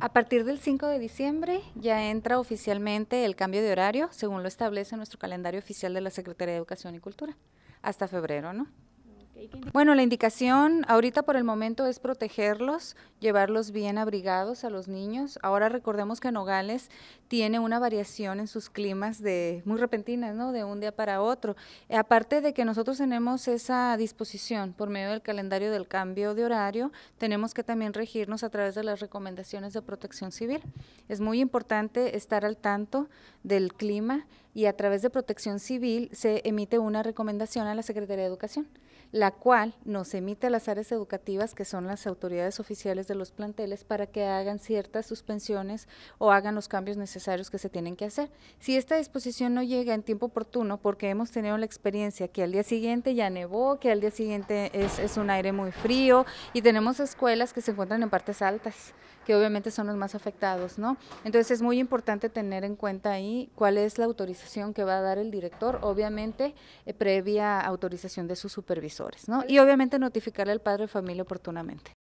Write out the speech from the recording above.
A partir del 5 de diciembre ya entra oficialmente el cambio de horario, según lo establece nuestro calendario oficial de la Secretaría de Educación y Cultura, hasta febrero, ¿no? Bueno, la indicación ahorita por el momento es protegerlos, llevarlos bien abrigados a los niños. Ahora recordemos que Nogales tiene una variación en sus climas de muy repentinas, ¿no? De un día para otro. Aparte de que nosotros tenemos esa disposición por medio del calendario del cambio de horario, tenemos que también regirnos a través de las recomendaciones de Protección Civil. Es muy importante estar al tanto del clima y a través de Protección Civil se emite una recomendación a la Secretaría de Educación, la cual nos emite a las áreas educativas, que son las autoridades oficiales de los planteles, para que hagan ciertas suspensiones o hagan los cambios necesarios que se tienen que hacer. Si esta disposición no llega en tiempo oportuno, porque hemos tenido la experiencia que al día siguiente ya nevó, que al día siguiente es, es un aire muy frío y tenemos escuelas que se encuentran en partes altas, que obviamente son los más afectados, ¿no? Entonces es muy importante tener en cuenta ahí cuál es la autorización que va a dar el director, obviamente eh, previa autorización de sus supervisores, ¿no? Y obviamente notificarle al padre de familia oportunamente.